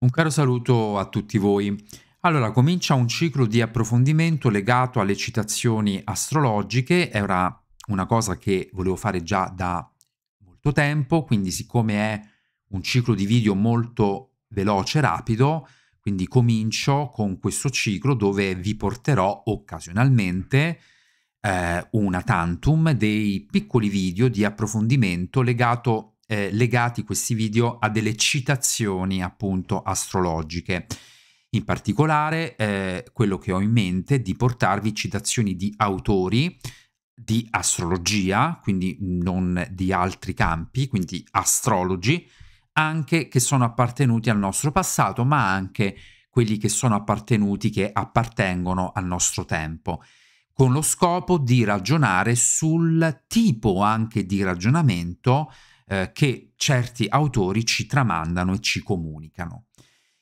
Un caro saluto a tutti voi. Allora, comincia un ciclo di approfondimento legato alle citazioni astrologiche, era una cosa che volevo fare già da molto tempo, quindi siccome è un ciclo di video molto veloce, e rapido, quindi comincio con questo ciclo dove vi porterò occasionalmente eh, una tantum dei piccoli video di approfondimento legato eh, legati questi video a delle citazioni appunto astrologiche. In particolare eh, quello che ho in mente è di portarvi citazioni di autori di astrologia, quindi non di altri campi, quindi astrologi, anche che sono appartenuti al nostro passato, ma anche quelli che sono appartenuti, che appartengono al nostro tempo, con lo scopo di ragionare sul tipo anche di ragionamento eh, che certi autori ci tramandano e ci comunicano.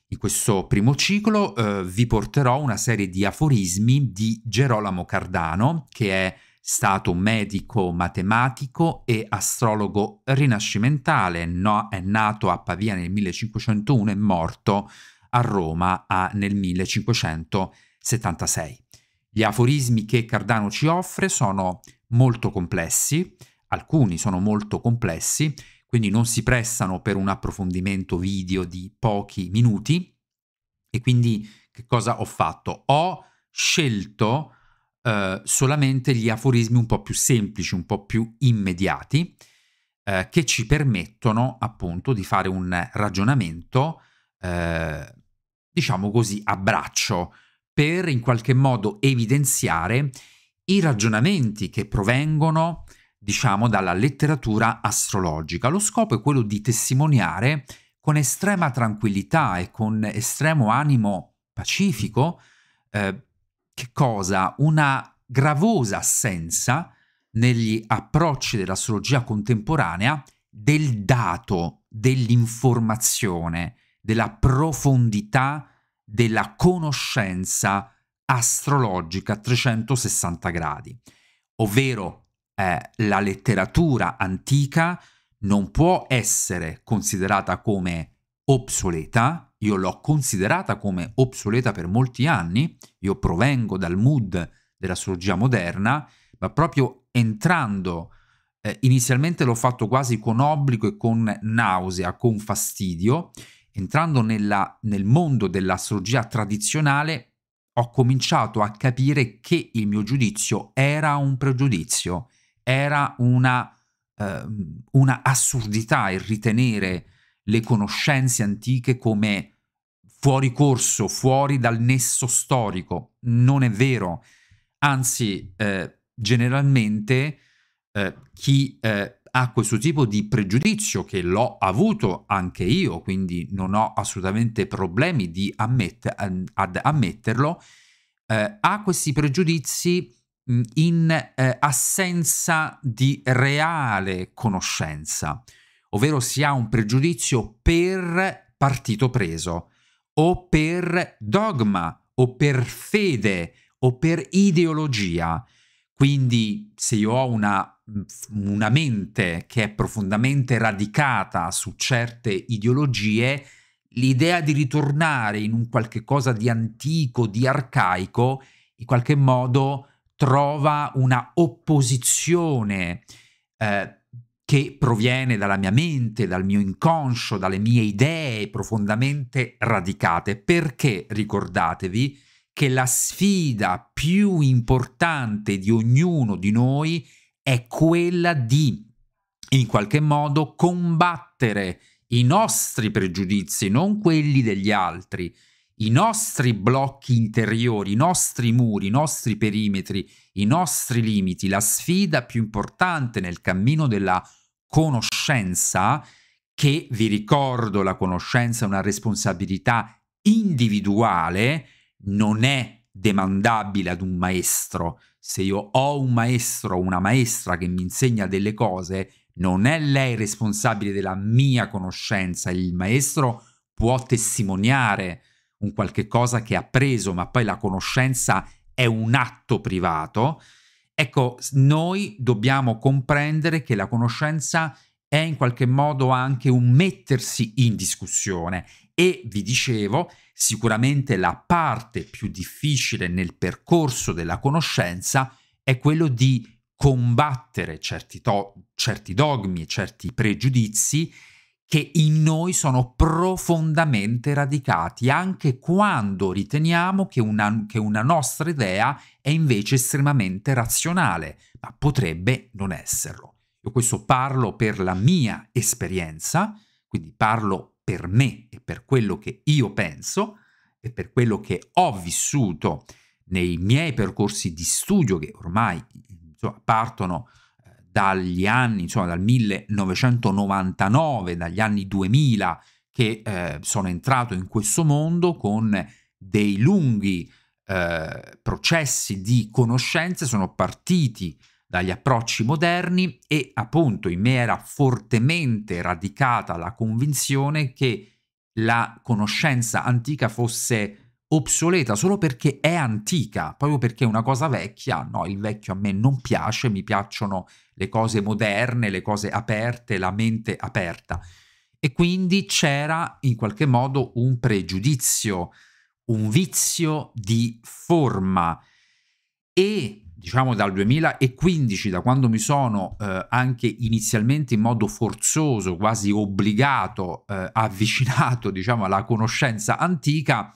In questo primo ciclo eh, vi porterò una serie di aforismi di Gerolamo Cardano, che è stato medico, matematico e astrologo rinascimentale, no, è nato a Pavia nel 1501 e morto a Roma a, nel 1576. Gli aforismi che Cardano ci offre sono molto complessi, alcuni sono molto complessi, quindi non si prestano per un approfondimento video di pochi minuti. E quindi che cosa ho fatto? Ho scelto eh, solamente gli aforismi un po' più semplici, un po' più immediati, eh, che ci permettono appunto di fare un ragionamento, eh, diciamo così, a braccio, per in qualche modo evidenziare i ragionamenti che provengono diciamo, dalla letteratura astrologica. Lo scopo è quello di testimoniare con estrema tranquillità e con estremo animo pacifico eh, che cosa? Una gravosa assenza negli approcci dell'astrologia contemporanea del dato, dell'informazione, della profondità della conoscenza astrologica a 360 gradi, ovvero eh, la letteratura antica non può essere considerata come obsoleta, io l'ho considerata come obsoleta per molti anni, io provengo dal mood dell'astrologia moderna, ma proprio entrando, eh, inizialmente l'ho fatto quasi con obbligo e con nausea, con fastidio, entrando nella, nel mondo dell'astrologia tradizionale ho cominciato a capire che il mio giudizio era un pregiudizio era una, eh, una assurdità il ritenere le conoscenze antiche come fuori corso, fuori dal nesso storico. Non è vero. Anzi, eh, generalmente eh, chi eh, ha questo tipo di pregiudizio, che l'ho avuto anche io, quindi non ho assolutamente problemi ammette- ad ammetterlo, eh, ha questi pregiudizi Mm, in eh, assenza di reale conoscenza, ovvero si ha un pregiudizio per partito preso o per dogma o per fede o per ideologia. Quindi se io ho una, mm, una mente che è profondamente radicata su certe ideologie, l'idea di ritornare in un qualche cosa di antico, di arcaico, in qualche modo trova una opposizione eh, che proviene dalla mia mente, dal mio inconscio, dalle mie idee profondamente radicate, perché ricordatevi che la sfida più importante di ognuno di noi è quella di in qualche modo combattere i nostri pregiudizi, non quelli degli altri, i nostri blocchi interiori, i nostri muri, i nostri perimetri, i nostri limiti, la sfida più importante nel cammino della conoscenza, che vi ricordo la conoscenza è una responsabilità individuale, non è demandabile ad un maestro. Se io ho un maestro o una maestra che mi insegna delle cose, non è lei responsabile della mia conoscenza, il maestro può testimoniare un qualche cosa che ha preso, ma poi la conoscenza è un atto privato. Ecco, noi dobbiamo comprendere che la conoscenza è in qualche modo anche un mettersi in discussione e vi dicevo, sicuramente la parte più difficile nel percorso della conoscenza è quello di combattere certi, certi dogmi, certi pregiudizi che in noi sono profondamente radicati, anche quando riteniamo che una, che una nostra idea è invece estremamente razionale, ma potrebbe non esserlo. Io questo parlo per la mia esperienza, quindi parlo per me e per quello che io penso e per quello che ho vissuto nei miei percorsi di studio che ormai insomma, partono dagli anni, insomma dal 1999, dagli anni 2000 che eh, sono entrato in questo mondo con dei lunghi eh, processi di conoscenze, sono partiti dagli approcci moderni e appunto in me era fortemente radicata la convinzione che la conoscenza antica fosse obsoleta solo perché è antica, proprio perché è una cosa vecchia, no, il vecchio a me non piace, mi piacciono le cose moderne, le cose aperte, la mente aperta. E quindi c'era in qualche modo un pregiudizio, un vizio di forma. E diciamo dal 2015, da quando mi sono eh, anche inizialmente in modo forzoso, quasi obbligato, eh, avvicinato diciamo, alla conoscenza antica,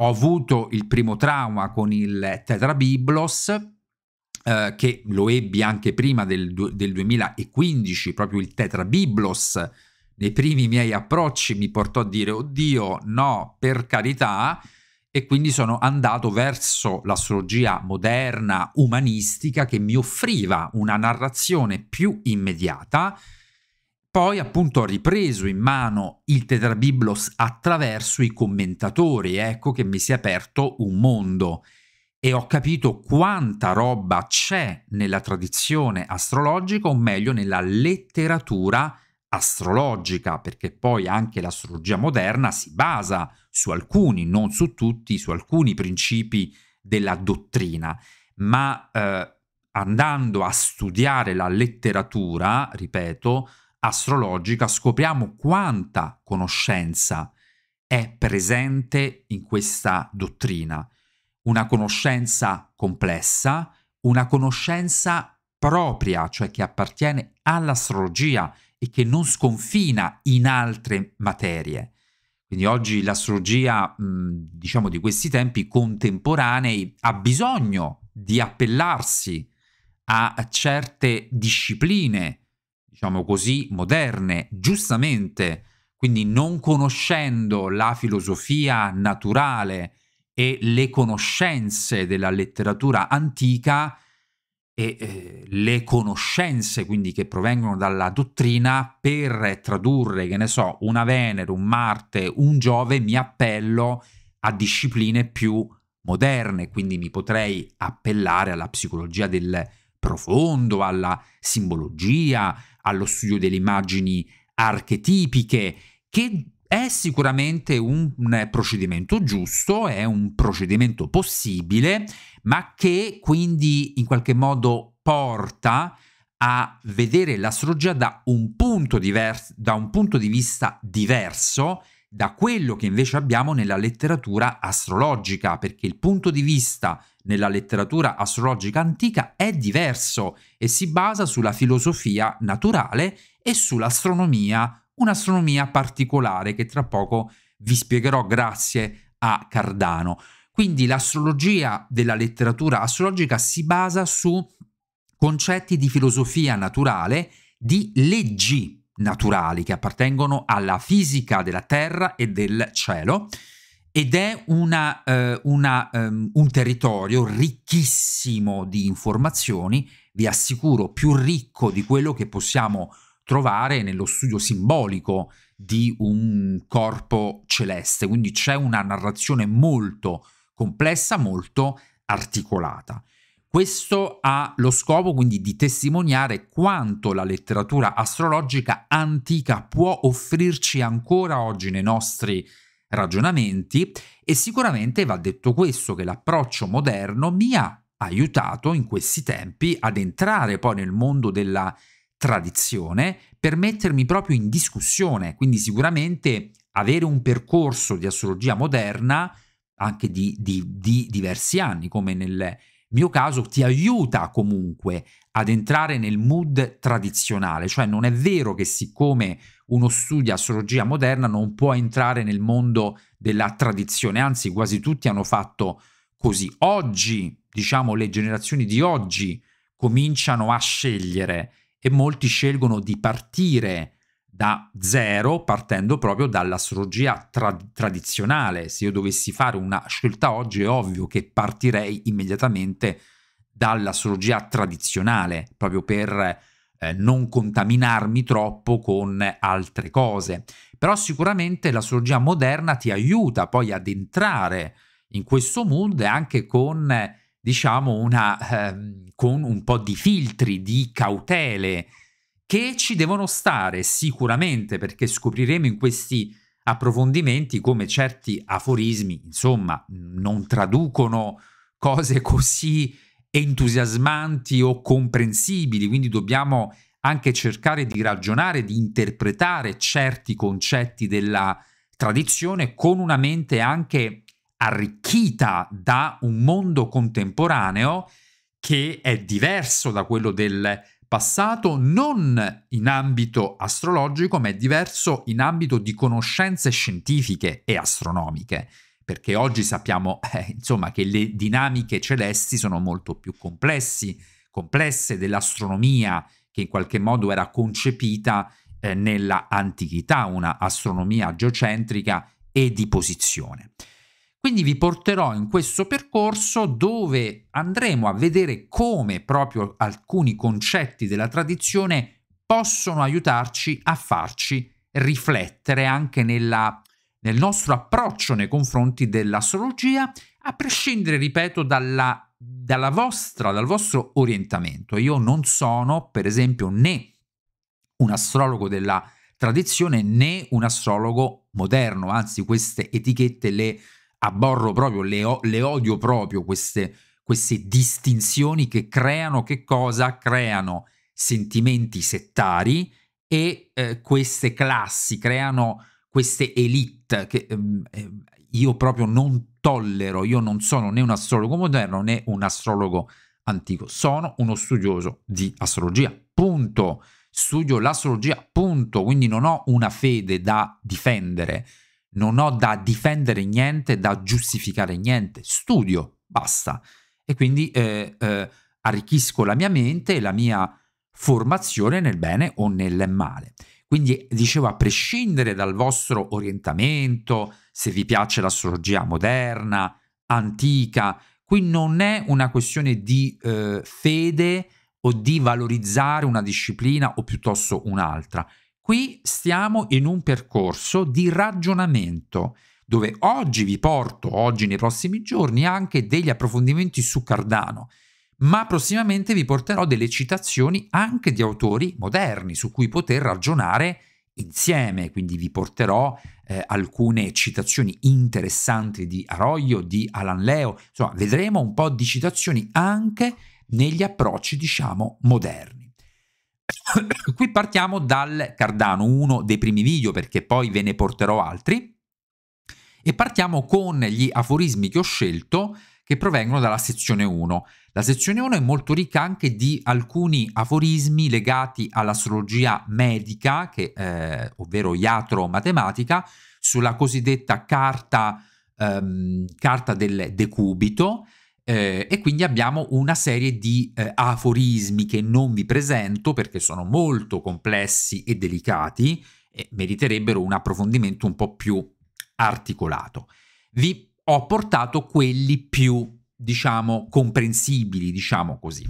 ho avuto il primo trauma con il Tetrabiblos eh, che lo ebbi anche prima del, del 2015, proprio il Tetrabiblos, nei primi miei approcci mi portò a dire oddio no per carità e quindi sono andato verso l'astrologia moderna umanistica che mi offriva una narrazione più immediata poi appunto ho ripreso in mano il Tetrabiblos attraverso i commentatori ecco che mi si è aperto un mondo e ho capito quanta roba c'è nella tradizione astrologica, o meglio nella letteratura astrologica, perché poi anche l'astrologia moderna si basa su alcuni, non su tutti, su alcuni principi della dottrina, ma eh, andando a studiare la letteratura, ripeto, astrologica, scopriamo quanta conoscenza è presente in questa dottrina una conoscenza complessa, una conoscenza propria, cioè che appartiene all'astrologia e che non sconfina in altre materie. Quindi oggi l'astrologia, diciamo di questi tempi contemporanei, ha bisogno di appellarsi a certe discipline, diciamo così, moderne, giustamente. Quindi non conoscendo la filosofia naturale e le conoscenze della letteratura antica e eh, le conoscenze quindi che provengono dalla dottrina per tradurre, che ne so, una Venere, un Marte, un Giove, mi appello a discipline più moderne, quindi mi potrei appellare alla psicologia del profondo, alla simbologia, allo studio delle immagini archetipiche che è sicuramente un eh, procedimento giusto, è un procedimento possibile, ma che quindi in qualche modo porta a vedere l'astrologia da un punto, diverso, da un punto di vista diverso da quello che invece abbiamo nella letteratura astrologica, perché il punto di vista nella letteratura astrologica antica è diverso e si basa sulla filosofia naturale e sull'astronomia un'astronomia particolare che tra poco vi spiegherò grazie a Cardano. Quindi l'astrologia della letteratura astrologica si basa su concetti di filosofia naturale, di leggi naturali che appartengono alla fisica della terra e del cielo ed è una, eh, una, um, un territorio ricchissimo di informazioni, vi assicuro più ricco di quello che possiamo trovare nello studio simbolico di un corpo celeste, quindi c'è una narrazione molto complessa, molto articolata. Questo ha lo scopo quindi di testimoniare quanto la letteratura astrologica antica può offrirci ancora oggi nei nostri ragionamenti e sicuramente va detto questo che l'approccio moderno mi ha aiutato in questi tempi ad entrare poi nel mondo della letteratura tradizione per mettermi proprio in discussione, quindi sicuramente avere un percorso di astrologia moderna anche di, di, di diversi anni, come nel mio caso, ti aiuta comunque ad entrare nel mood tradizionale, cioè non è vero che siccome uno studia astrologia moderna non può entrare nel mondo della tradizione, anzi quasi tutti hanno fatto così. Oggi, diciamo, le generazioni di oggi cominciano a scegliere e molti scelgono di partire da zero partendo proprio dall'astrologia tra tradizionale. Se io dovessi fare una scelta oggi è ovvio che partirei immediatamente dall'astrologia tradizionale, proprio per eh, non contaminarmi troppo con altre cose. Però sicuramente l'astrologia moderna ti aiuta poi ad entrare in questo mood anche con diciamo, una, eh, con un po' di filtri, di cautele che ci devono stare sicuramente perché scopriremo in questi approfondimenti come certi aforismi, insomma, non traducono cose così entusiasmanti o comprensibili, quindi dobbiamo anche cercare di ragionare, di interpretare certi concetti della tradizione con una mente anche arricchita da un mondo contemporaneo che è diverso da quello del passato, non in ambito astrologico, ma è diverso in ambito di conoscenze scientifiche e astronomiche, perché oggi sappiamo eh, insomma, che le dinamiche celesti sono molto più complessi, complesse dell'astronomia che in qualche modo era concepita eh, nella antichità, una astronomia geocentrica e di posizione. Quindi vi porterò in questo percorso dove andremo a vedere come proprio alcuni concetti della tradizione possono aiutarci a farci riflettere anche nella, nel nostro approccio nei confronti dell'astrologia, a prescindere, ripeto, dalla, dalla vostra, dal vostro orientamento. Io non sono, per esempio, né un astrologo della tradizione né un astrologo moderno, anzi queste etichette le abborro proprio, le, le odio proprio queste, queste distinzioni che creano che cosa? Creano sentimenti settari e eh, queste classi, creano queste elite che eh, io proprio non tollero, io non sono né un astrologo moderno né un astrologo antico, sono uno studioso di astrologia, punto. Studio l'astrologia, punto. Quindi non ho una fede da difendere, non ho da difendere niente, da giustificare niente, studio, basta. E quindi eh, eh, arricchisco la mia mente e la mia formazione nel bene o nel male. Quindi dicevo, a prescindere dal vostro orientamento, se vi piace l'astrologia moderna, antica, qui non è una questione di eh, fede o di valorizzare una disciplina o piuttosto un'altra. Qui stiamo in un percorso di ragionamento dove oggi vi porto, oggi nei prossimi giorni, anche degli approfondimenti su Cardano, ma prossimamente vi porterò delle citazioni anche di autori moderni su cui poter ragionare insieme, quindi vi porterò eh, alcune citazioni interessanti di Arroyo, di Alan Leo, insomma vedremo un po' di citazioni anche negli approcci diciamo moderni. Qui partiamo dal Cardano, uno dei primi video perché poi ve ne porterò altri e partiamo con gli aforismi che ho scelto che provengono dalla sezione 1. La sezione 1 è molto ricca anche di alcuni aforismi legati all'astrologia medica, che, eh, ovvero iatro matematica, sulla cosiddetta carta, ehm, carta del decubito, eh, e quindi abbiamo una serie di eh, aforismi che non vi presento perché sono molto complessi e delicati e meriterebbero un approfondimento un po' più articolato. Vi ho portato quelli più, diciamo, comprensibili, diciamo così.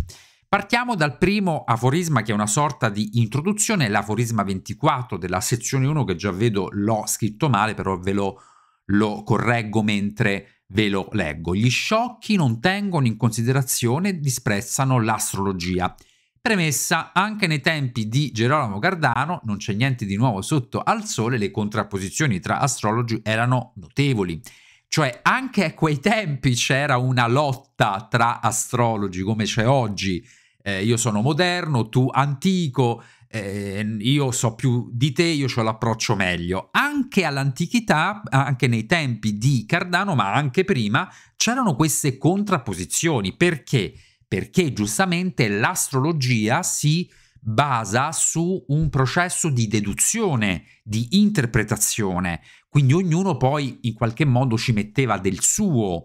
Partiamo dal primo aforisma che è una sorta di introduzione, l'aforisma 24 della sezione 1 che già vedo l'ho scritto male, però ve lo, lo correggo mentre Ve lo leggo. Gli sciocchi non tengono in considerazione e disprezzano l'astrologia. Premessa, anche nei tempi di Gerolamo Gardano non c'è niente di nuovo sotto al sole, le contrapposizioni tra astrologi erano notevoli. Cioè anche a quei tempi c'era una lotta tra astrologi come c'è oggi. Eh, io sono moderno, tu antico, eh, io so più di te, io ho l'approccio meglio. Anche all'antichità, anche nei tempi di Cardano, ma anche prima, c'erano queste contrapposizioni. Perché? Perché giustamente l'astrologia si basa su un processo di deduzione, di interpretazione, quindi ognuno poi in qualche modo ci metteva del suo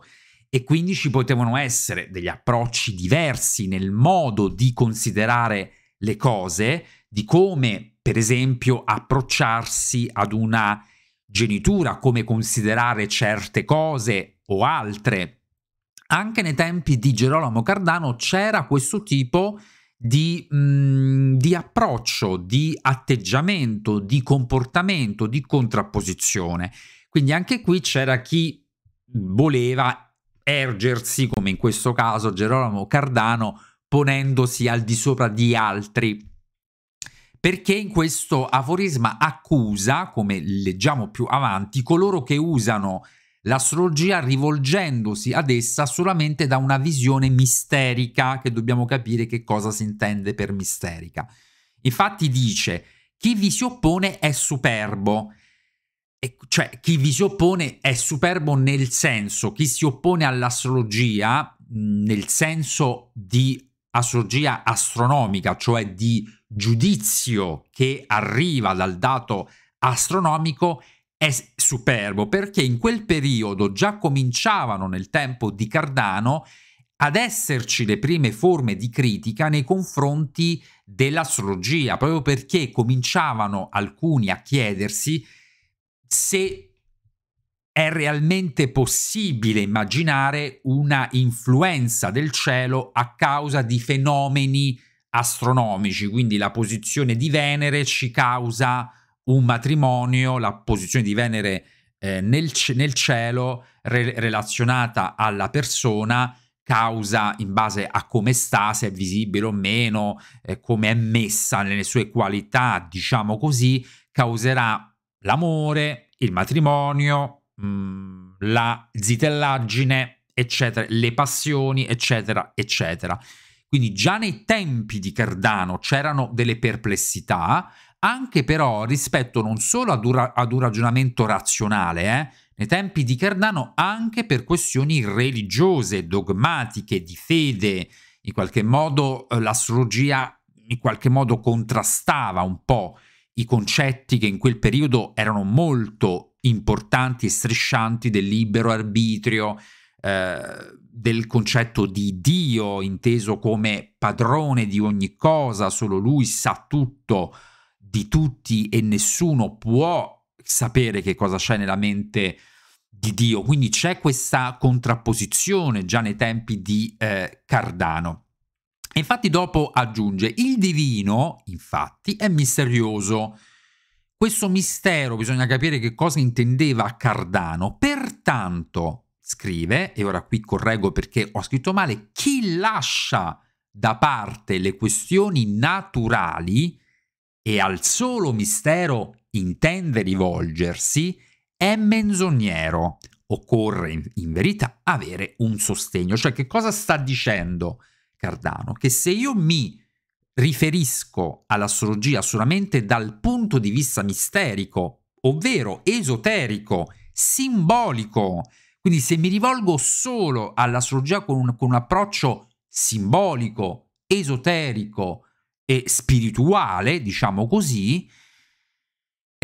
e quindi ci potevano essere degli approcci diversi nel modo di considerare le cose, di come, per esempio, approcciarsi ad una genitura, come considerare certe cose o altre. Anche nei tempi di Gerolamo Cardano c'era questo tipo di, mh, mm, di approccio, di atteggiamento, di comportamento, di contrapposizione. Quindi anche qui c'era chi voleva ergersi, come in questo caso Gerolamo Cardano, ponendosi al di sopra di altri perché in questo aforisma accusa, come leggiamo più avanti, coloro che usano l'astrologia rivolgendosi ad essa solamente da una visione misterica, che dobbiamo capire che cosa si intende per misterica. Infatti dice, chi vi si oppone è superbo, e cioè chi vi si oppone è superbo nel senso, chi si oppone all'astrologia, nel senso di astrologia astronomica, cioè di giudizio che arriva dal dato astronomico, è superbo perché in quel periodo già cominciavano nel tempo di Cardano ad esserci le prime forme di critica nei confronti dell'astrologia, proprio perché cominciavano alcuni a chiedersi se è realmente possibile immaginare una influenza del cielo a causa di fenomeni astronomici, quindi la posizione di Venere ci causa un matrimonio, la posizione di Venere eh, nel, nel, cielo re relazionata alla persona causa in base a come sta, se è visibile o meno, eh, come è messa nelle sue qualità, diciamo così, causerà l'amore, il matrimonio, Mm, la zitellaggine, eccetera, le passioni, eccetera, eccetera. Quindi già nei tempi di Cardano c'erano delle perplessità, anche però rispetto non solo ad un, ad un ragionamento razionale, eh, nei tempi di Cardano anche per questioni religiose, dogmatiche, di fede, in qualche modo eh, l'astrologia in qualche modo contrastava un po' i concetti che in quel periodo erano molto importanti e striscianti del libero arbitrio, eh, del concetto di Dio inteso come padrone di ogni cosa, solo lui sa tutto di tutti e nessuno può sapere che cosa c'è nella mente di Dio. Quindi c'è questa contrapposizione già nei tempi di eh, Cardano. infatti dopo aggiunge, il divino infatti è misterioso questo mistero bisogna capire che cosa intendeva Cardano. Pertanto, scrive, e ora qui correggo perché ho scritto male, chi lascia da parte le questioni naturali e al solo mistero intende rivolgersi, è menzognero. Occorre in verità avere un sostegno. Cioè che cosa sta dicendo Cardano? Che se io mi riferisco all'astrologia solamente dal punto di vista misterico, ovvero esoterico, simbolico. Quindi se mi rivolgo solo all'astrologia con un, con un approccio simbolico, esoterico e spirituale, diciamo così,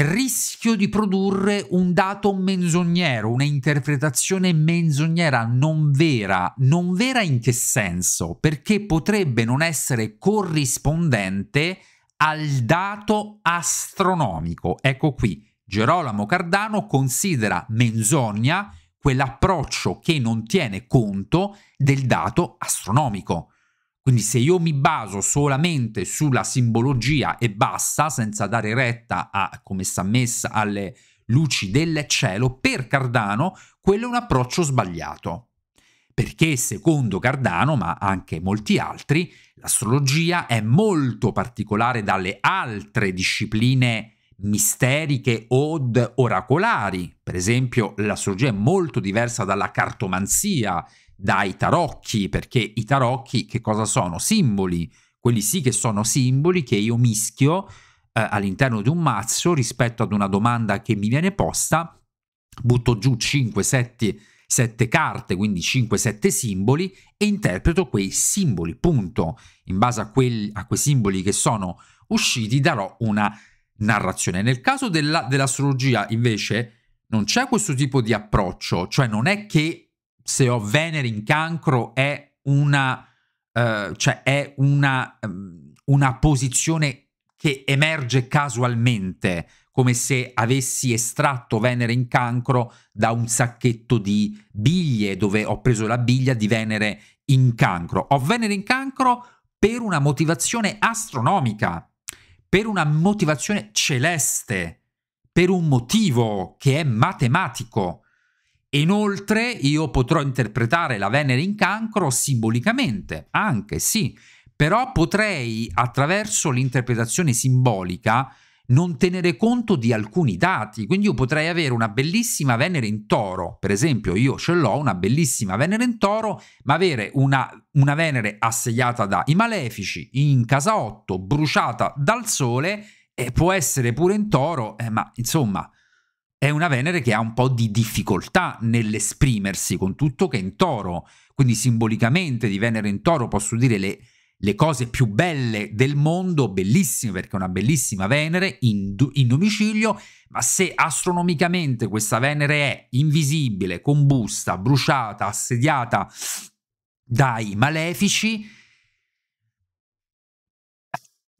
rischio di produrre un dato menzognero, un'interpretazione menzognera non vera. Non vera in che senso? Perché potrebbe non essere corrispondente al dato astronomico. Ecco qui, Gerolamo Cardano considera menzogna quell'approccio che non tiene conto del dato astronomico. Quindi se io mi baso solamente sulla simbologia e basta, senza dare retta a come sta messa alle luci del cielo, per Cardano quello è un approccio sbagliato. Perché secondo Cardano, ma anche molti altri, l'astrologia è molto particolare dalle altre discipline misteriche od oracolari. Per esempio, l'astrologia è molto diversa dalla cartomanzia, dai tarocchi, perché i tarocchi che cosa sono? Simboli, quelli sì che sono simboli che io mischio eh, all'interno di un mazzo rispetto ad una domanda che mi viene posta, butto giù 5, 7, 7 carte, quindi 5, 7 simboli e interpreto quei simboli, punto. In base a, quel, a quei simboli che sono usciti darò una narrazione. Nel caso della, dell'astrologia invece non c'è questo tipo di approccio, cioè non è che se ho Venere in cancro è una, uh, cioè è una, um, una posizione che emerge casualmente, come se avessi estratto Venere in cancro da un sacchetto di biglie dove ho preso la biglia di Venere in cancro. Ho Venere in cancro per una motivazione astronomica, per una motivazione celeste, per un motivo che è matematico. Inoltre io potrò interpretare la Venere in cancro simbolicamente, anche sì, però potrei attraverso l'interpretazione simbolica non tenere conto di alcuni dati, quindi io potrei avere una bellissima Venere in toro, per esempio io ce l'ho una bellissima Venere in toro, ma avere una, una Venere assediata dai malefici, in casa 8, bruciata dal sole, e eh, può essere pure in toro, eh, ma insomma è una Venere che ha un po' di difficoltà nell'esprimersi, con tutto che è in toro, quindi simbolicamente di Venere in toro posso dire le, le cose più belle del mondo, bellissime perché è una bellissima Venere in, in domicilio, ma se astronomicamente questa Venere è invisibile, combusta, bruciata, assediata dai malefici,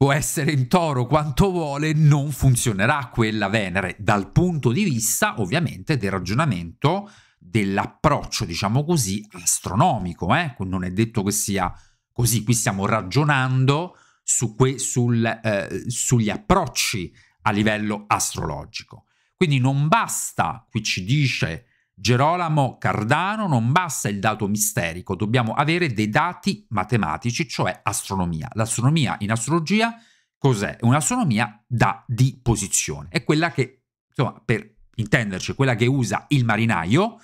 può essere in toro quanto vuole, non funzionerà quella Venere dal punto di vista ovviamente del ragionamento dell'approccio, diciamo così, astronomico. Eh? Non è detto che sia così, qui stiamo ragionando su que- sul, eh, sugli approcci a livello astrologico. Quindi non basta, qui ci dice Gerolamo Cardano non basta il dato misterico, dobbiamo avere dei dati matematici, cioè astronomia. L'astronomia in astrologia cos'è? È un'astronomia da di posizione. È quella che, insomma, per intenderci, quella che usa il marinaio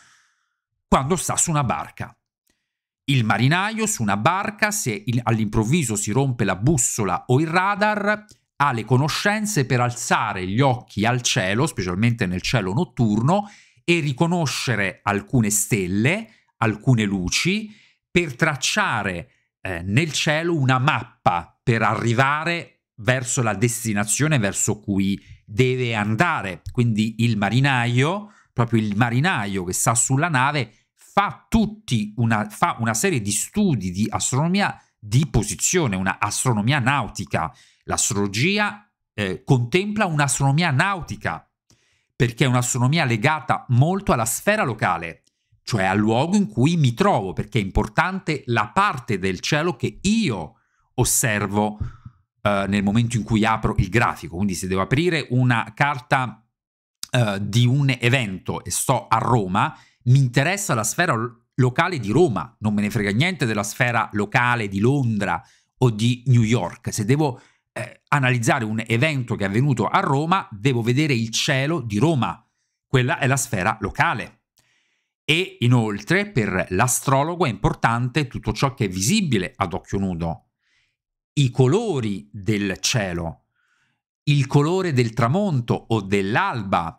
quando sta su una barca. Il marinaio su una barca, se all'improvviso si rompe la bussola o il radar, ha le conoscenze per alzare gli occhi al cielo, specialmente nel cielo notturno, e riconoscere alcune stelle, alcune luci, per tracciare eh, nel cielo una mappa per arrivare verso la destinazione verso cui deve andare. Quindi il marinaio, proprio il marinaio che sta sulla nave, fa, tutti una, fa una serie di studi di astronomia di posizione, una astronomia nautica. L'astrologia eh, contempla un'astronomia nautica, perché è un'astronomia legata molto alla sfera locale, cioè al luogo in cui mi trovo, perché è importante la parte del cielo che io osservo eh, nel momento in cui apro il grafico. Quindi se devo aprire una carta eh, di un evento e sto a Roma, mi interessa la sfera locale di Roma, non me ne frega niente della sfera locale di Londra o di New York. Se devo eh, analizzare un evento che è avvenuto a Roma, devo vedere il cielo di Roma. Quella è la sfera locale. E inoltre per l'astrologo è importante tutto ciò che è visibile ad occhio nudo, i colori del cielo, il colore del tramonto o dell'alba,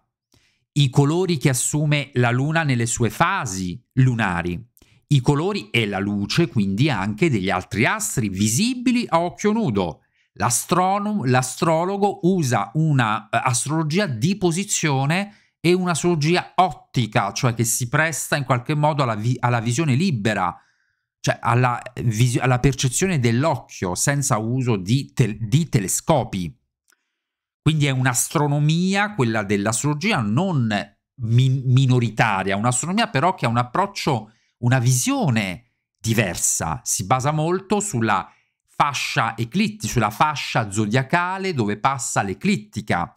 i colori che assume la luna nelle sue fasi lunari, i colori e la luce quindi anche degli altri astri visibili a occhio nudo, l'astrologo usa un'astrologia eh, di posizione e un'astrologia ottica, cioè che si presta in qualche modo alla, vi alla visione libera, cioè alla, eh, vis alla percezione dell'occhio senza uso di, te di telescopi. Quindi è un'astronomia, quella dell'astrologia, non min minoritaria, un'astronomia però che ha un approccio, una visione diversa, si basa molto sulla fascia eclittica, sulla fascia zodiacale dove passa l'eclittica.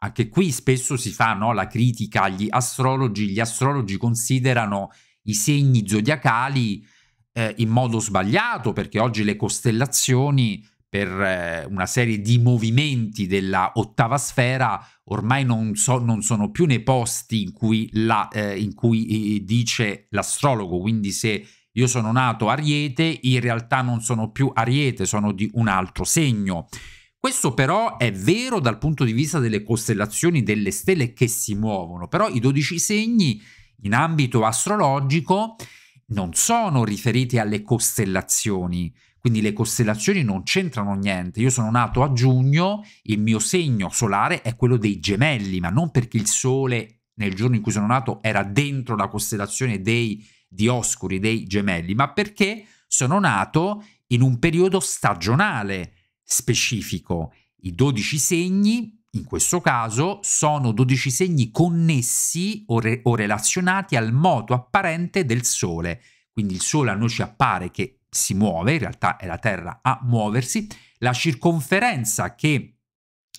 Anche qui spesso si fa no, la critica agli astrologi, gli astrologi considerano i segni zodiacali eh, in modo sbagliato perché oggi le costellazioni per eh, una serie di movimenti della ottava sfera ormai non, so, non sono più nei posti in cui, la, eh, in cui eh, dice l'astrologo, quindi se io sono nato ariete, in realtà non sono più ariete, sono di un altro segno. Questo però è vero dal punto di vista delle costellazioni delle stelle che si muovono, però i 12 segni in ambito astrologico non sono riferiti alle costellazioni, quindi le costellazioni non c'entrano niente. Io sono nato a giugno, il mio segno solare è quello dei gemelli, ma non perché il sole nel giorno in cui sono nato era dentro la costellazione dei gemelli di Oscuri dei Gemelli, ma perché sono nato in un periodo stagionale specifico. I 12 segni, in questo caso, sono 12 segni connessi o, re o relazionati al moto apparente del Sole. Quindi il Sole a noi ci appare che si muove, in realtà è la Terra a muoversi, la circonferenza che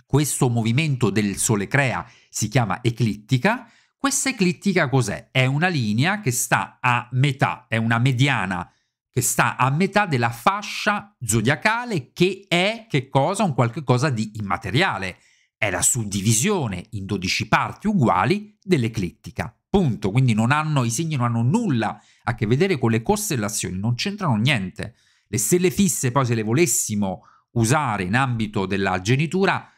questo movimento del Sole crea si chiama eclittica, questa eclittica cos'è? È una linea che sta a metà, è una mediana che sta a metà della fascia zodiacale che è che cosa? Un qualche cosa di immateriale. È la suddivisione in 12 parti uguali dell'eclittica. Punto. Quindi non hanno, i segni non hanno nulla a che vedere con le costellazioni, non c'entrano niente. Le stelle fisse, poi se le volessimo usare in ambito della genitura,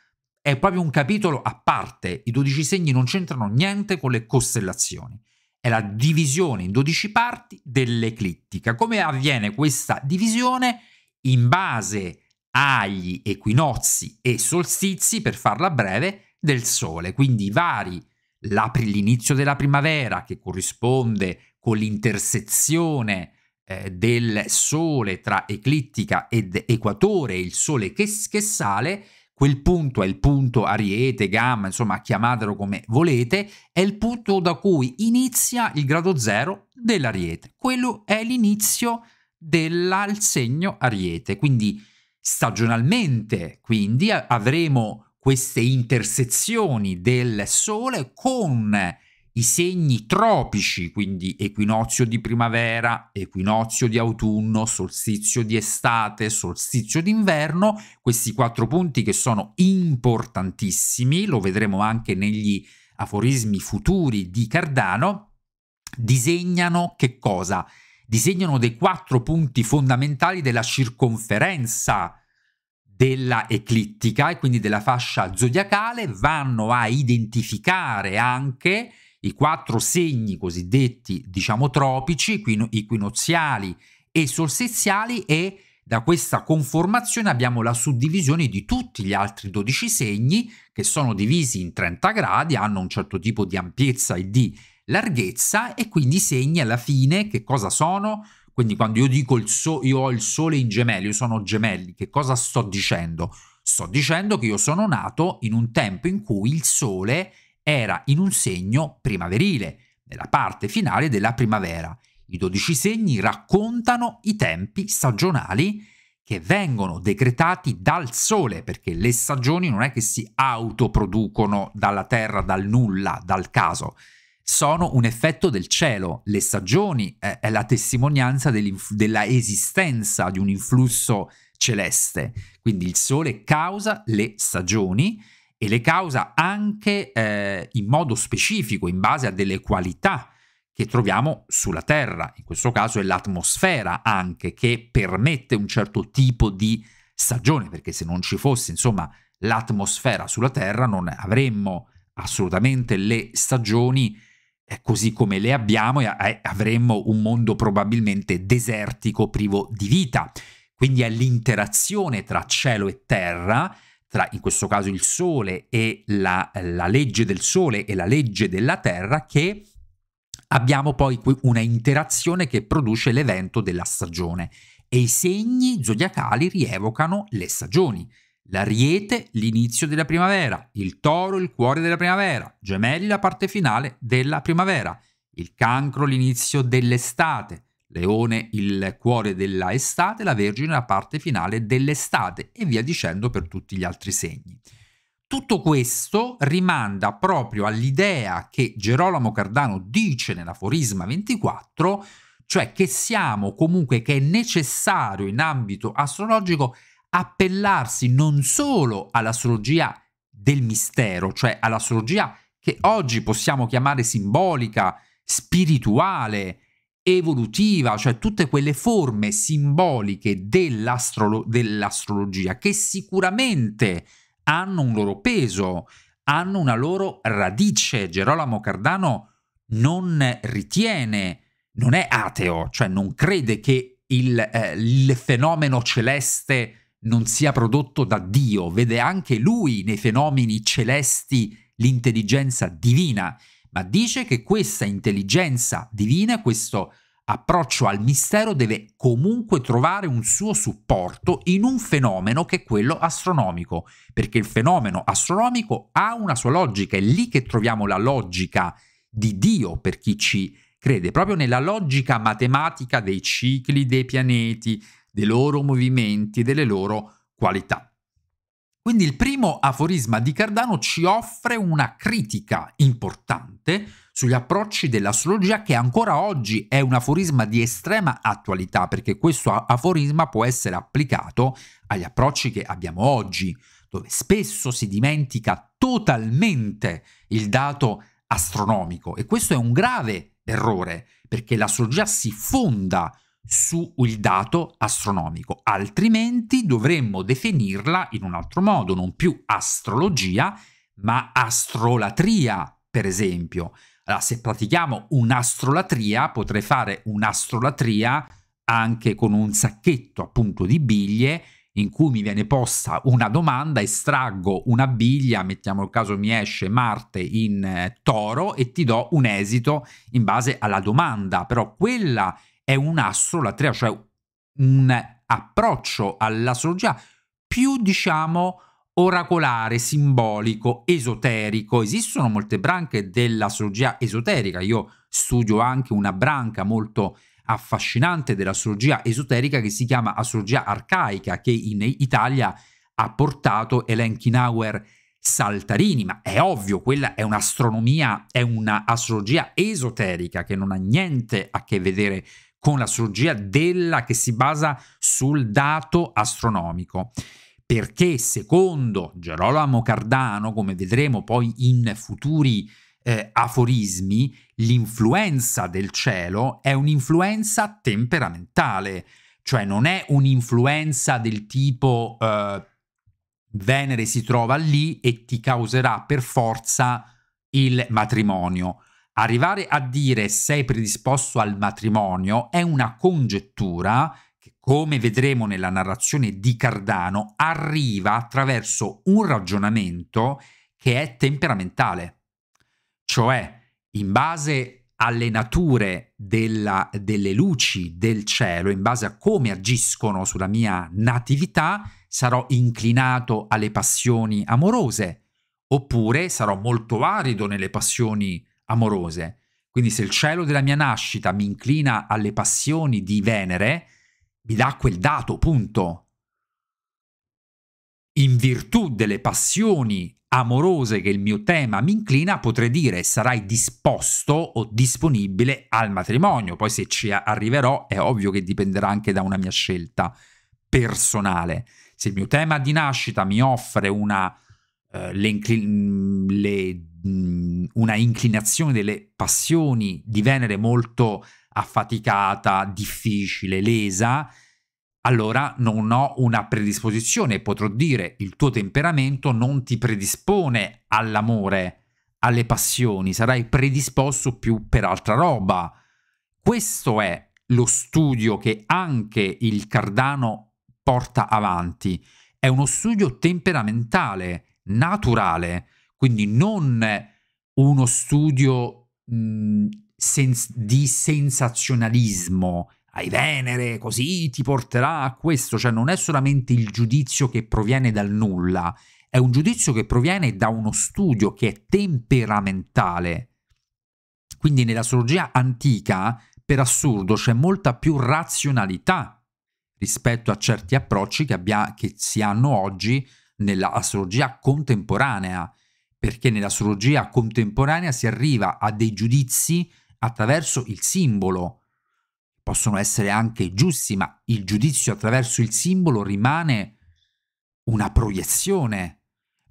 è proprio un capitolo a parte, i dodici segni non c'entrano niente con le costellazioni. È la divisione in dodici parti dell'eclittica. Come avviene questa divisione? In base agli equinozi e solstizi, per farla breve, del Sole. Quindi i vari, l'inizio della primavera che corrisponde con l'intersezione eh, del Sole tra eclittica ed equatore, il Sole che, che sale, Quel punto è il punto Ariete, Gamma, insomma chiamatelo come volete, è il punto da cui inizia il grado zero dell'Ariete. Quello è l'inizio del segno Ariete, quindi stagionalmente quindi avremo queste intersezioni del Sole con i segni tropici, quindi equinozio di primavera, equinozio di autunno, solstizio di estate, solstizio d'inverno, questi quattro punti che sono importantissimi, lo vedremo anche negli aforismi futuri di Cardano, disegnano che cosa? Disegnano dei quattro punti fondamentali della circonferenza della eclittica e quindi della fascia zodiacale, vanno a identificare anche i quattro segni cosiddetti, diciamo, tropici, equinoziali e solstiziali e da questa conformazione abbiamo la suddivisione di tutti gli altri 12 segni che sono divisi in 30 gradi, hanno un certo tipo di ampiezza e di larghezza e quindi i segni alla fine che cosa sono? Quindi quando io dico il so- io ho il sole in gemelli, io sono gemelli, che cosa sto dicendo? Sto dicendo che io sono nato in un tempo in cui il sole era in un segno primaverile, nella parte finale della primavera. I dodici segni raccontano i tempi stagionali che vengono decretati dal sole, perché le stagioni non è che si autoproducono dalla terra, dal nulla, dal caso, sono un effetto del cielo. Le stagioni eh, è, la testimonianza della esistenza di un influsso celeste. Quindi il sole causa le stagioni e le causa anche eh, in modo specifico, in base a delle qualità che troviamo sulla Terra. In questo caso è l'atmosfera anche che permette un certo tipo di stagione, perché se non ci fosse, insomma, l'atmosfera sulla Terra non avremmo assolutamente le stagioni eh, così come le abbiamo e eh, avremmo un mondo probabilmente desertico, privo di vita. Quindi è l'interazione tra cielo e terra tra in questo caso il Sole e la, la legge del Sole e la legge della Terra che abbiamo poi una interazione che produce l'evento della stagione e i segni zodiacali rievocano le stagioni. L'ariete, l'inizio della primavera, il toro, il cuore della primavera, gemelli, la parte finale della primavera, il cancro, l'inizio dell'estate, Leone il cuore della estate, la Vergine la parte finale dell'estate e via dicendo per tutti gli altri segni. Tutto questo rimanda proprio all'idea che Gerolamo Cardano dice nell'aforisma 24, cioè che siamo comunque che è necessario in ambito astrologico appellarsi non solo all'astrologia del mistero, cioè all'astrologia che oggi possiamo chiamare simbolica, spirituale, evolutiva, cioè tutte quelle forme simboliche dell'astrolo- dell'astrologia che sicuramente hanno un loro peso, hanno una loro radice. Gerolamo Cardano non ritiene, non è ateo, cioè non crede che il, eh, il fenomeno celeste non sia prodotto da Dio, vede anche lui nei fenomeni celesti l'intelligenza divina ma dice che questa intelligenza divina, questo approccio al mistero deve comunque trovare un suo supporto in un fenomeno che è quello astronomico, perché il fenomeno astronomico ha una sua logica, è lì che troviamo la logica di Dio per chi ci crede, proprio nella logica matematica dei cicli dei pianeti, dei loro movimenti, delle loro qualità. Quindi il primo aforisma di Cardano ci offre una critica importante sugli approcci dell'astrologia che ancora oggi è un aforisma di estrema attualità perché questo aforisma può essere applicato agli approcci che abbiamo oggi, dove spesso si dimentica totalmente il dato astronomico e questo è un grave errore perché l'astrologia si fonda sul dato astronomico, altrimenti dovremmo definirla in un altro modo, non più astrologia, ma astrolatria, per esempio. Allora, se pratichiamo un'astrolatria, potrei fare un'astrolatria anche con un sacchetto appunto di biglie in cui mi viene posta una domanda, estraggo una biglia, mettiamo il caso mi esce Marte in eh, toro e ti do un esito in base alla domanda, però quella è un'astrolatria, cioè un approccio all'astrologia più, diciamo, oracolare, simbolico, esoterico. Esistono molte branche dell'astrologia esoterica. Io studio anche una branca molto affascinante dell'astrologia esoterica che si chiama astrologia arcaica, che in Italia ha portato Elenchinauer Saltarini, ma è ovvio, quella è un'astronomia, è un'astrologia esoterica che non ha niente a che vedere con con l'astrologia della che si basa sul dato astronomico perché secondo Gerolamo Cardano, come vedremo poi in futuri eh, aforismi, l'influenza del cielo è un'influenza temperamentale, cioè non è un'influenza del tipo eh, Venere si trova lì e ti causerà per forza il matrimonio. Arrivare a dire sei predisposto al matrimonio è una congettura che, come vedremo nella narrazione di Cardano, arriva attraverso un ragionamento che è temperamentale, cioè in base alle nature della, delle luci del cielo, in base a come agiscono sulla mia natività, sarò inclinato alle passioni amorose, oppure sarò molto arido nelle passioni amorose. Quindi se il cielo della mia nascita mi inclina alle passioni di Venere, mi dà quel dato, punto. In virtù delle passioni amorose che il mio tema mi inclina, potrei dire sarai disposto o disponibile al matrimonio. Poi se ci arriverò è ovvio che dipenderà anche da una mia scelta personale. Se il mio tema di nascita mi offre una, uh, le, mm, le una inclinazione delle passioni di Venere molto affaticata, difficile, lesa, allora non ho una predisposizione, potrò dire il tuo temperamento non ti predispone all'amore, alle passioni, sarai predisposto più per altra roba. Questo è lo studio che anche il Cardano porta avanti, è uno studio temperamentale, naturale, quindi non uno studio mh, mhmm, sens- di sensazionalismo, hai Venere, così ti porterà a questo, cioè non è solamente il giudizio che proviene dal nulla, è un giudizio che proviene da uno studio che è temperamentale. Quindi nell'astrologia antica, per assurdo, c'è molta più razionalità rispetto a certi approcci che, abbia- che si hanno oggi nell'astrologia contemporanea perché nell'astrologia contemporanea si arriva a dei giudizi attraverso il simbolo. Possono essere anche giusti, ma il giudizio attraverso il simbolo rimane una proiezione,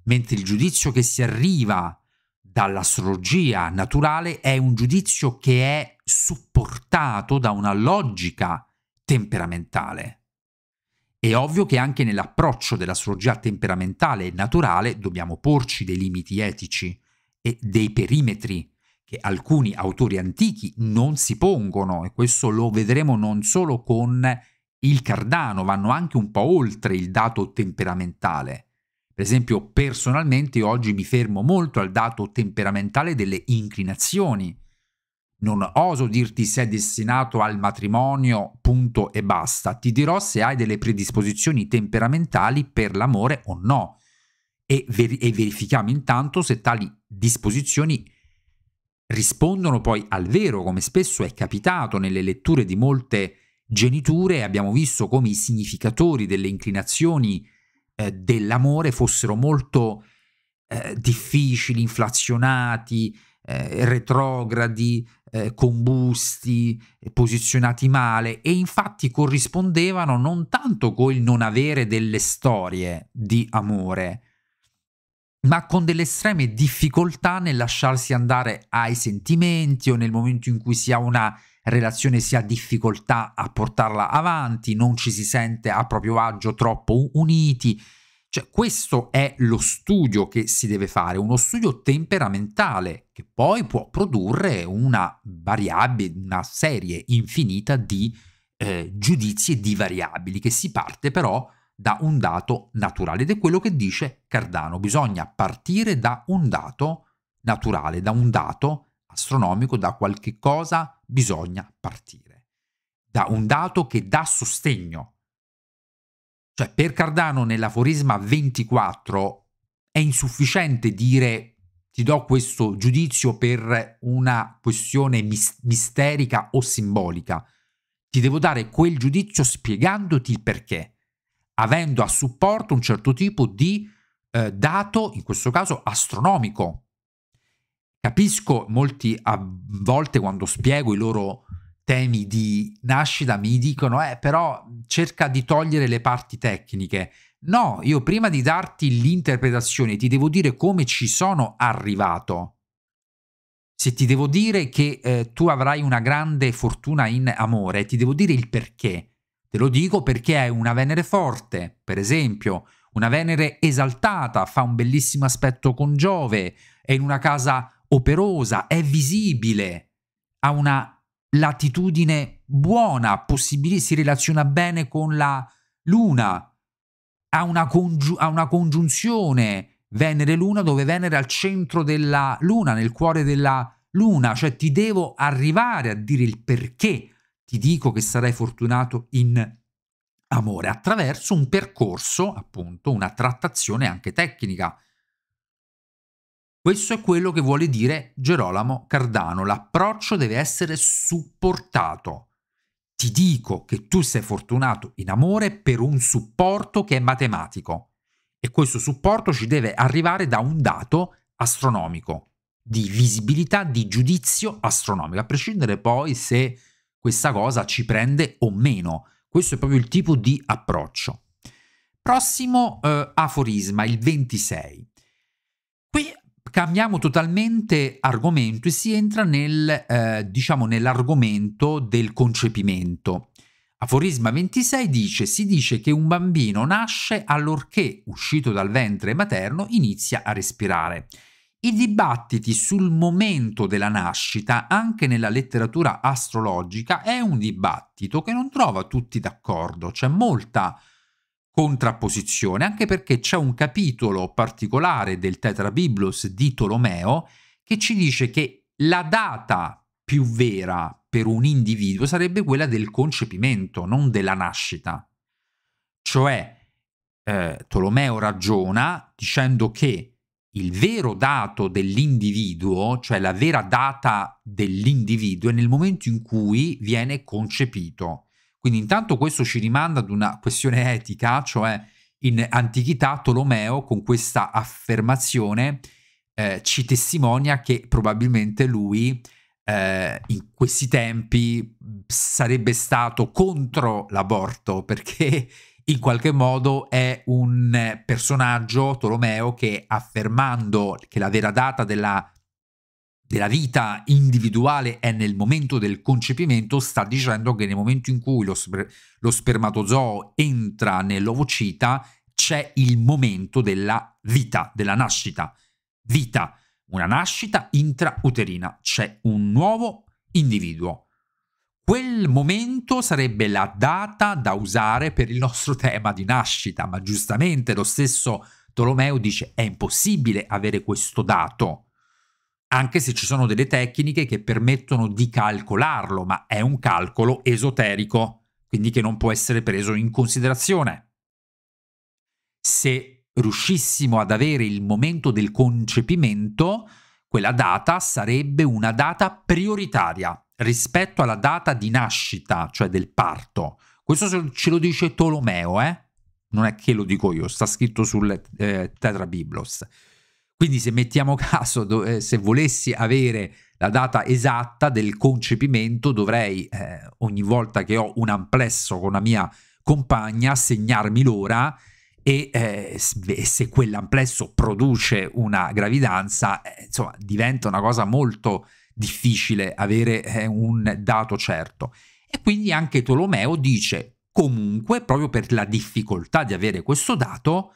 mentre il giudizio che si arriva dall'astrologia naturale è un giudizio che è supportato da una logica temperamentale. È ovvio che anche nell'approccio dell'astrologia temperamentale e naturale dobbiamo porci dei limiti etici e dei perimetri che alcuni autori antichi non si pongono e questo lo vedremo non solo con il cardano, vanno anche un po' oltre il dato temperamentale. Per esempio, personalmente oggi mi fermo molto al dato temperamentale delle inclinazioni, non oso dirti se è destinato al matrimonio, punto e basta, ti dirò se hai delle predisposizioni temperamentali per l'amore o no e, ver- e verifichiamo intanto se tali disposizioni rispondono poi al vero, come spesso è capitato nelle letture di molte geniture, abbiamo visto come i significatori delle inclinazioni eh, dell'amore fossero molto eh, difficili, inflazionati, eh, retrogradi, eh, combusti, eh, posizionati male e infatti corrispondevano non tanto col non avere delle storie di amore, ma con delle estreme difficoltà nel lasciarsi andare ai sentimenti o nel momento in cui si ha una relazione si ha difficoltà a portarla avanti, non ci si sente a proprio agio troppo uniti cioè questo è lo studio che si deve fare, uno studio temperamentale che poi può produrre una variabile, una serie infinita di eh, giudizi e di variabili che si parte però da un dato naturale ed è quello che dice Cardano, bisogna partire da un dato naturale, da un dato astronomico, da qualche cosa bisogna partire, da un dato che dà sostegno cioè, per Cardano nell'aforisma 24 è insufficiente dire ti do questo giudizio per una questione mis- misterica o simbolica. Ti devo dare quel giudizio spiegandoti il perché, avendo a supporto un certo tipo di eh, dato, in questo caso astronomico. Capisco molti a volte quando spiego i loro giudizi, temi di nascita mi dicono, eh, però cerca di togliere le parti tecniche. No, io prima di darti l'interpretazione ti devo dire come ci sono arrivato. Se ti devo dire che eh, tu avrai una grande fortuna in amore, ti devo dire il perché. Te lo dico perché è una Venere forte, per esempio, una Venere esaltata, fa un bellissimo aspetto con Giove, è in una casa operosa, è visibile, ha una latitudine buona, possibile, si relaziona bene con la luna, ha una, congiu- ha una congiunzione Venere-Luna dove Venere è al centro della luna, nel cuore della luna, cioè ti devo arrivare a dire il perché ti dico che sarai fortunato in amore attraverso un percorso, appunto, una trattazione anche tecnica questo è quello che vuole dire Gerolamo Cardano. L'approccio deve essere supportato. Ti dico che tu sei fortunato in amore per un supporto che è matematico. E questo supporto ci deve arrivare da un dato astronomico, di visibilità, di giudizio astronomico, a prescindere poi se questa cosa ci prende o meno. Questo è proprio il tipo di approccio. Prossimo eh, aforisma, il 26. Qui cambiamo totalmente argomento e si entra nel, eh, diciamo, nell'argomento del concepimento. Aforisma 26 dice, si dice che un bambino nasce allorché, uscito dal ventre materno, inizia a respirare. I dibattiti sul momento della nascita, anche nella letteratura astrologica, è un dibattito che non trova tutti d'accordo, c'è molta contrapposizione, anche perché c'è un capitolo particolare del Tetrabiblos di Tolomeo che ci dice che la data più vera per un individuo sarebbe quella del concepimento, non della nascita. Cioè, eh, Tolomeo ragiona dicendo che il vero dato dell'individuo, cioè la vera data dell'individuo, è nel momento in cui viene concepito. Quindi intanto questo ci rimanda ad una questione etica, cioè in antichità Tolomeo con questa affermazione eh, ci testimonia che probabilmente lui eh, in questi tempi sarebbe stato contro l'aborto perché in qualche modo è un personaggio, Tolomeo, che affermando che la vera data della della vita individuale è nel momento del concepimento, sta dicendo che nel momento in cui lo, sper- lo spermatozoo entra nell'ovocita c'è il momento della vita, della nascita. Vita, una nascita intrauterina, c'è un nuovo individuo. Quel momento sarebbe la data da usare per il nostro tema di nascita, ma giustamente lo stesso Tolomeo dice è impossibile avere questo dato anche se ci sono delle tecniche che permettono di calcolarlo, ma è un calcolo esoterico, quindi che non può essere preso in considerazione. Se riuscissimo ad avere il momento del concepimento, quella data sarebbe una data prioritaria rispetto alla data di nascita, cioè del parto. Questo ce lo dice Tolomeo, eh? non è che lo dico io, sta scritto sul eh, Tetrabiblos. Quindi se mettiamo caso, do, eh, se volessi avere la data esatta del concepimento, dovrei eh, ogni volta che ho un amplesso con la mia compagna segnarmi l'ora e eh, se quell'amplesso produce una gravidanza, eh, insomma, diventa una cosa molto difficile avere eh, un dato certo. E quindi anche Tolomeo dice comunque, proprio per la difficoltà di avere questo dato,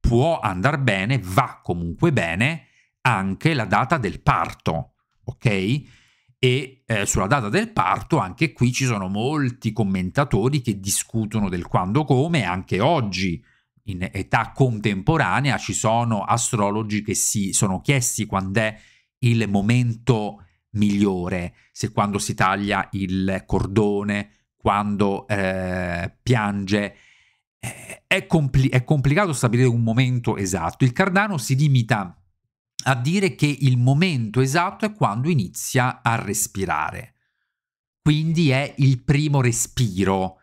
può andare bene, va comunque bene anche la data del parto, ok? E eh, sulla data del parto anche qui ci sono molti commentatori che discutono del quando come, anche oggi in età contemporanea ci sono astrologi che si sono chiesti quando è il momento migliore, se quando si taglia il cordone, quando eh, piange è, compli- è complicato stabilire un momento esatto. Il Cardano si limita a dire che il momento esatto è quando inizia a respirare. Quindi è il primo respiro.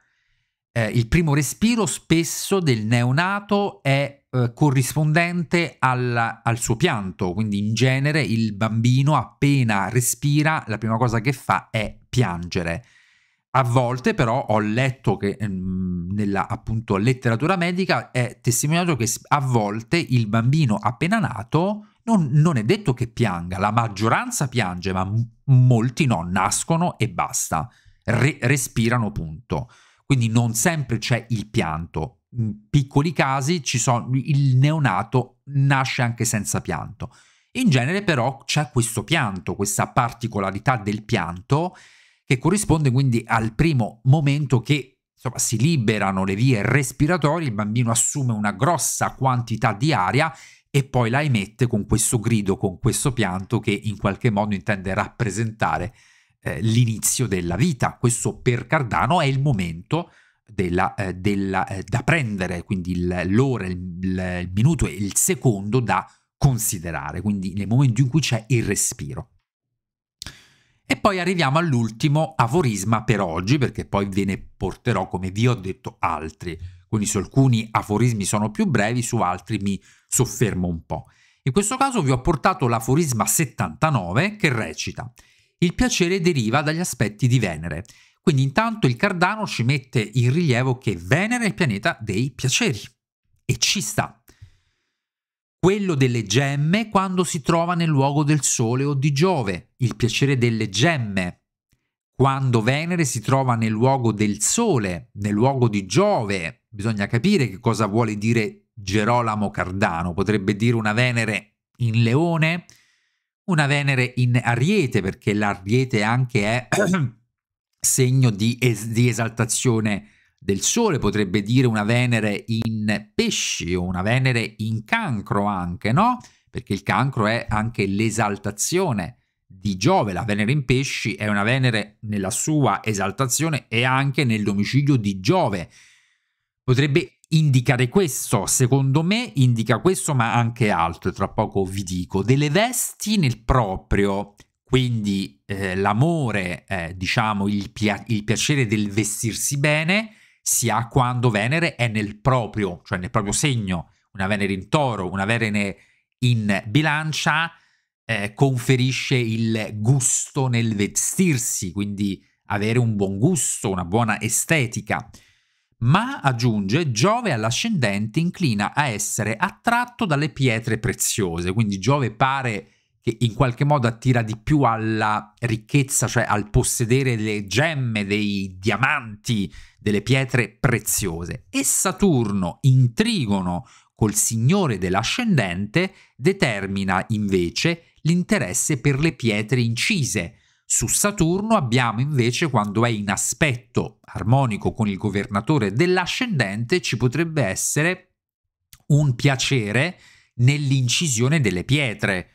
Eh, il primo respiro spesso del neonato è eh, corrispondente al, al suo pianto, quindi in genere il bambino appena respira la prima cosa che fa è piangere. A volte però ho letto che ehm, nella appunto letteratura medica è testimoniato che a volte il bambino appena nato non, non è detto che pianga, la maggioranza piange, ma molti no, nascono e basta, Re respirano punto. Quindi non sempre c'è il pianto. In piccoli casi ci sono, il neonato nasce anche senza pianto. In genere però c'è questo pianto, questa particolarità del pianto che corrisponde quindi al primo momento che insomma, si liberano le vie respiratorie, il bambino assume una grossa quantità di aria e poi la emette con questo grido, con questo pianto che in qualche modo intende rappresentare eh, l'inizio della vita. Questo per Cardano è il momento della, eh, della, eh, da prendere, quindi l'ora, il, il minuto e il secondo da considerare, quindi nel momento in cui c'è il respiro. E poi arriviamo all'ultimo aforisma per oggi, perché poi ve ne porterò, come vi ho detto, altri. Quindi su alcuni aforismi sono più brevi, su altri mi soffermo un po'. In questo caso vi ho portato l'aforisma 79 che recita Il piacere deriva dagli aspetti di Venere. Quindi intanto il Cardano ci mette in rilievo che Venere è il pianeta dei piaceri. E ci sta quello delle gemme quando si trova nel luogo del Sole o di Giove, il piacere delle gemme, quando Venere si trova nel luogo del Sole, nel luogo di Giove. Bisogna capire che cosa vuole dire Gerolamo Cardano, potrebbe dire una Venere in Leone, una Venere in Ariete, perché l'Ariete anche è segno di, es di esaltazione del Sole, potrebbe dire una Venere in pesci o una Venere in cancro anche, no? Perché il cancro è anche l'esaltazione di Giove, la Venere in pesci è una Venere nella sua esaltazione e anche nel domicilio di Giove. Potrebbe indicare questo, secondo me indica questo ma anche altro, tra poco vi dico, delle vesti nel proprio, quindi eh, l'amore, eh, diciamo il, pia il piacere del vestirsi bene, si ha quando Venere è nel proprio, cioè nel proprio segno, una Venere in toro, una Venere in bilancia, eh, conferisce il gusto nel vestirsi, quindi avere un buon gusto, una buona estetica. Ma aggiunge, Giove all'ascendente inclina a essere attratto dalle pietre preziose, quindi Giove pare che in qualche modo attira di più alla ricchezza, cioè al possedere le gemme, dei diamanti, delle pietre preziose e Saturno in trigono col Signore dell'ascendente determina invece l'interesse per le pietre incise. Su Saturno abbiamo invece quando è in aspetto armonico con il governatore dell'ascendente ci potrebbe essere un piacere nell'incisione delle pietre.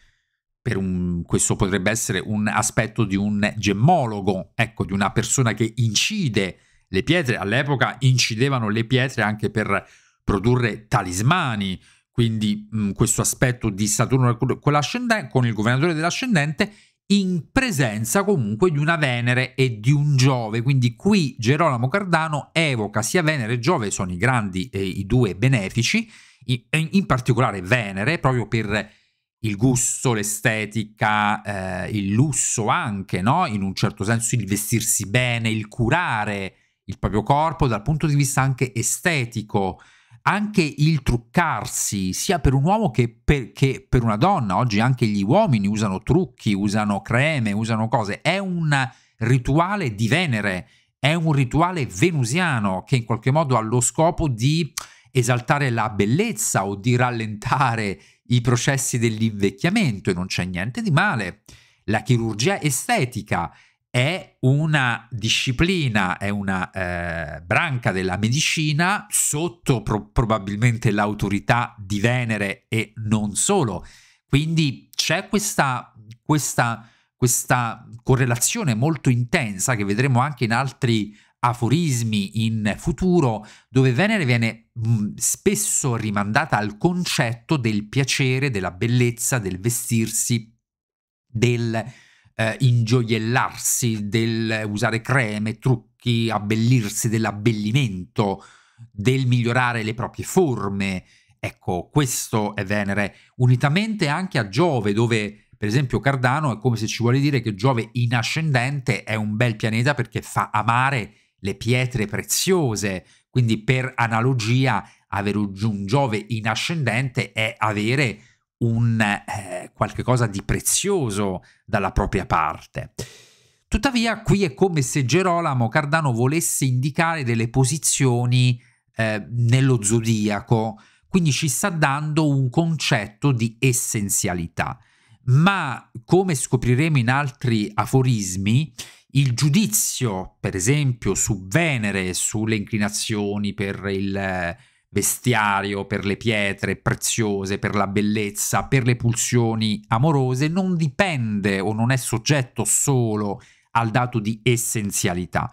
Un, questo potrebbe essere un aspetto di un gemmologo, ecco, di una persona che incide le pietre. All'epoca incidevano le pietre anche per produrre talismani, quindi mh, questo aspetto di Saturno con, con il governatore dell'ascendente in presenza comunque di una Venere e di un Giove, quindi qui Gerolamo Cardano evoca sia Venere e Giove, sono i grandi, eh, i due benefici, in, in, particolare Venere, proprio per il gusto, l'estetica, eh, il lusso anche, no? in un certo senso il vestirsi bene, il curare il proprio corpo dal punto di vista anche estetico, anche il truccarsi, sia per un uomo che per, che per una donna. Oggi anche gli uomini usano trucchi, usano creme, usano cose. È un rituale di Venere, è un rituale venusiano che in qualche modo ha lo scopo di esaltare la bellezza o di rallentare i processi dell'invecchiamento e non c'è niente di male. La chirurgia estetica è una disciplina, è una eh, branca della medicina sotto pro probabilmente l'autorità di Venere e non solo. Quindi c'è questa, questa, questa correlazione molto intensa che vedremo anche in altri aforismi in futuro, dove Venere viene spesso rimandata al concetto del piacere, della bellezza, del vestirsi, del eh, ingioiellarsi, del usare creme, trucchi, abbellirsi dell'abbellimento, del migliorare le proprie forme. Ecco, questo è Venere, unitamente anche a Giove, dove per esempio Cardano è come se ci vuole dire che Giove in ascendente è un bel pianeta perché fa amare le pietre preziose, quindi per analogia avere un Giove in ascendente è avere un eh, qualcosa di prezioso dalla propria parte. Tuttavia qui è come se Gerolamo Cardano volesse indicare delle posizioni eh, nello zodiaco, quindi ci sta dando un concetto di essenzialità. Ma come scopriremo in altri aforismi, il giudizio, per esempio, su Venere, sulle inclinazioni per il bestiario, per le pietre preziose, per la bellezza, per le pulsioni amorose, non dipende o non è soggetto solo al dato di essenzialità.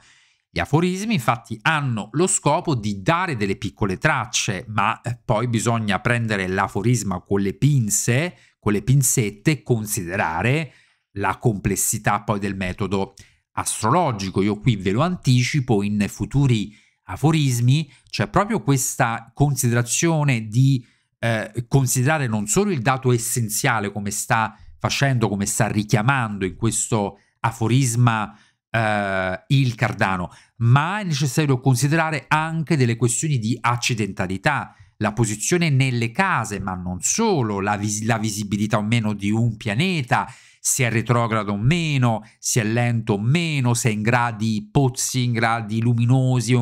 Gli aforismi infatti hanno lo scopo di dare delle piccole tracce, ma eh, poi bisogna prendere l'aforisma con le pinze, con le pinzette, considerare la complessità poi del metodo astrologico. Io qui ve lo anticipo in futuri aforismi c'è cioè proprio questa considerazione di eh, considerare non solo il dato essenziale come sta facendo, come sta richiamando in questo aforisma eh, il Cardano, ma è necessario considerare anche delle questioni di accidentalità, la posizione nelle case, ma non solo, la, vis la visibilità o meno di un pianeta, se è retrogrado o meno, se è lento o meno, se è in gradi pozzi, in gradi luminosi o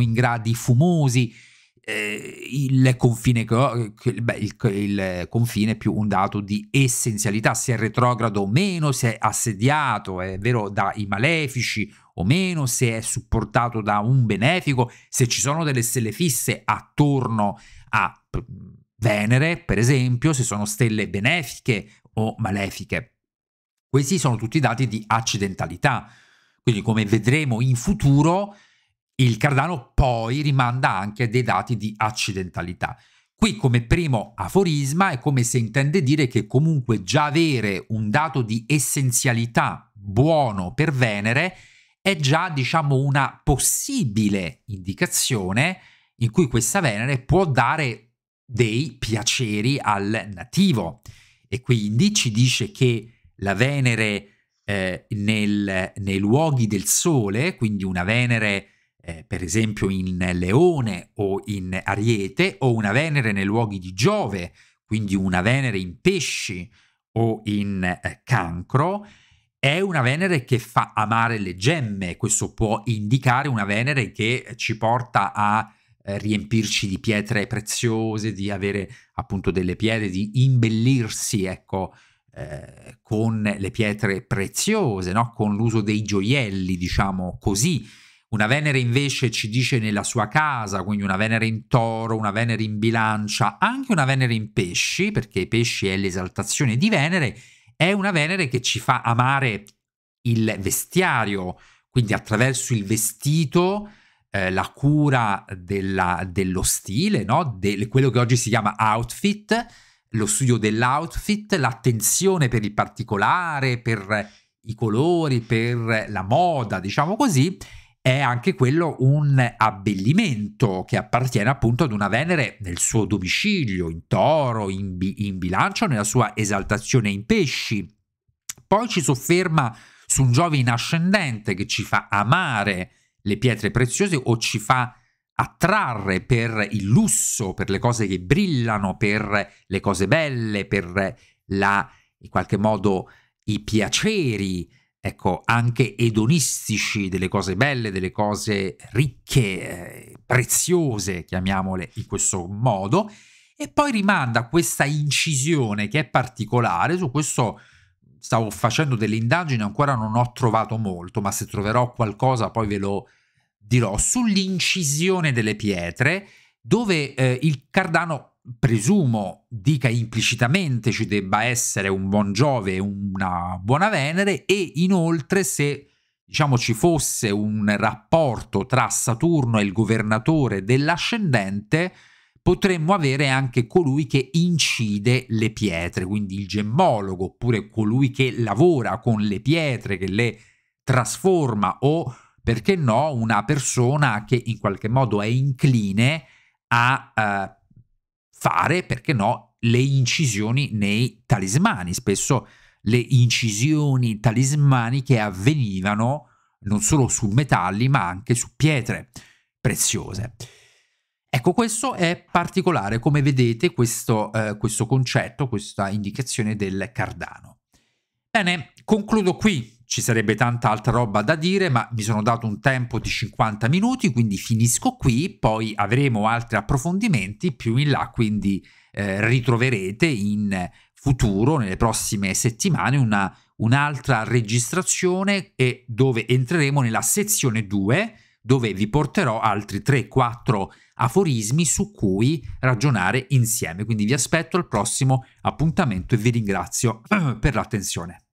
in, gradi fumosi. Eh, il, confine, beh, il, il, confine è più un dato di essenzialità, se è retrogrado o meno, se è assediato, è vero, dai malefici o meno, se è supportato da un benefico, se ci sono delle stelle fisse attorno a Venere, per esempio, se sono stelle benefiche o malefiche. Questi sono tutti dati di accidentalità, quindi come vedremo in futuro il Cardano poi rimanda anche dei dati di accidentalità. Qui come primo aforisma è come se intende dire che comunque già avere un dato di essenzialità buono per Venere è già diciamo una possibile indicazione in cui questa Venere può dare dei piaceri al nativo e quindi ci dice che la Venere eh, nel, nei luoghi del Sole, quindi una Venere eh, per esempio in Leone o in Ariete, o una Venere nei luoghi di Giove, quindi una Venere in Pesci o in eh, Cancro, è una Venere che fa amare le gemme, questo può indicare una Venere che ci porta a eh, riempirci di pietre preziose, di avere appunto delle pietre, di imbellirsi, ecco, eh, con le pietre preziose, no? con l'uso dei gioielli, diciamo così. Una Venere invece ci dice nella sua casa, quindi una Venere in toro, una Venere in bilancia, anche una Venere in pesci, perché i pesci è l'esaltazione di Venere, è una Venere che ci fa amare il vestiario, quindi attraverso il vestito, eh, la cura della, dello stile, no? De, quello che oggi si chiama outfit, lo studio dell'outfit, l'attenzione per il particolare, per i colori, per la moda, diciamo così, è anche quello un abbellimento che appartiene appunto ad una Venere nel suo domicilio, in toro, in, bi in bilancio, nella sua esaltazione in pesci. Poi ci sofferma su un Giove in ascendente che ci fa amare le pietre preziose o ci fa attrarre per il lusso, per le cose che brillano, per le cose belle, per la, in qualche modo i piaceri, ecco, anche edonistici delle cose belle, delle cose ricche, eh, preziose, chiamiamole in questo modo, e poi rimanda questa incisione che è particolare su questo stavo facendo delle indagini ancora non ho trovato molto ma se troverò qualcosa poi ve lo, dirò, sull'incisione delle pietre, dove eh, il Cardano presumo dica implicitamente ci debba essere un buon Giove e una buona Venere e inoltre se diciamo ci fosse un rapporto tra Saturno e il governatore dell'ascendente potremmo avere anche colui che incide le pietre, quindi il gemmologo oppure colui che lavora con le pietre, che le trasforma o perché no, una persona che in qualche modo è incline a eh, fare, perché no, le incisioni nei talismani. Spesso le incisioni talismaniche avvenivano non solo su metalli, ma anche su pietre preziose. Ecco, questo è particolare, come vedete, questo, eh, questo concetto, questa indicazione del cardano. Bene, concludo qui ci sarebbe tanta altra roba da dire, ma mi sono dato un tempo di 50 minuti, quindi finisco qui, poi avremo altri approfondimenti più in là, quindi eh, ritroverete in futuro, nelle prossime settimane, una, un'altra registrazione e dove entreremo nella sezione 2, dove vi porterò altri 3-4 aforismi su cui ragionare insieme. Quindi vi aspetto al prossimo appuntamento e vi ringrazio per l'attenzione.